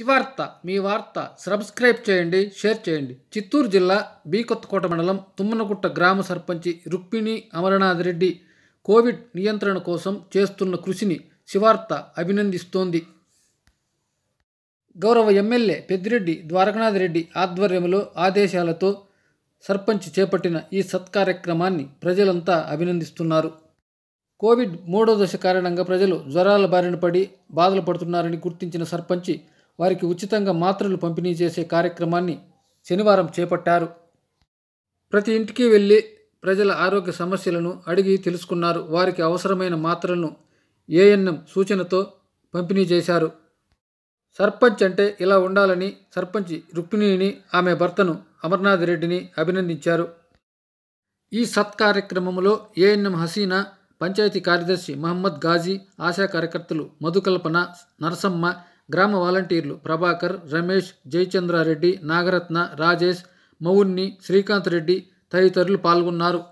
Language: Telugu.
శివార్త మీ వార్త సబ్స్క్రైబ్ చేయండి షేర్ చేయండి చిత్తూరు జిల్లా బీకొత్తకోట మండలం తుమ్మనగుట్ట గ్రామ సర్పంచి రుక్మిణి అమరనాథ్ రెడ్డి కోవిడ్ నియంత్రణ కోసం చేస్తున్న కృషిని శివార్త అభినందిస్తోంది గౌరవ ఎమ్మెల్యే పెద్దిరెడ్డి ద్వారకనాథరెడ్డి ఆధ్వర్యంలో ఆదేశాలతో సర్పంచ్ చేపట్టిన ఈ సత్కార్యక్రమాన్ని ప్రజలంతా అభినందిస్తున్నారు కోవిడ్ మూడో దశ కారణంగా ప్రజలు జ్వరాల బారిన పడి బాధలు పడుతున్నారని గుర్తించిన సర్పంచి వారికి ఉచితంగా మాత్రలు పంపిణీ చేసే కార్యక్రమాన్ని శనివారం చేపట్టారు ప్రతి ఇంటికి వెళ్ళి ప్రజల ఆరోగ్య సమస్యలను అడిగి తెలుసుకున్నారు వారికి అవసరమైన మాత్రలను ఏఎన్ఎం సూచనతో పంపిణీ చేశారు సర్పంచ్ అంటే ఇలా ఉండాలని సర్పంచ్ రుక్మిణిని ఆమె భర్తను అమర్నాథ్ రెడ్డిని అభినందించారు ఈ సత్కార్యక్రమంలో ఏఎన్ఎం హసీనా పంచాయతీ కార్యదర్శి మహమ్మద్ గాజీ ఆశా కార్యకర్తలు మధుకల్పన నరసమ్మ గ్రామ వాలంటీర్లు ప్రభాకర్ రమేష్ జయచంద్రారెడ్డి నాగరత్న రాజేష్ మౌన్ని శ్రీకాంత్ రెడ్డి తదితరులు పాల్గొన్నారు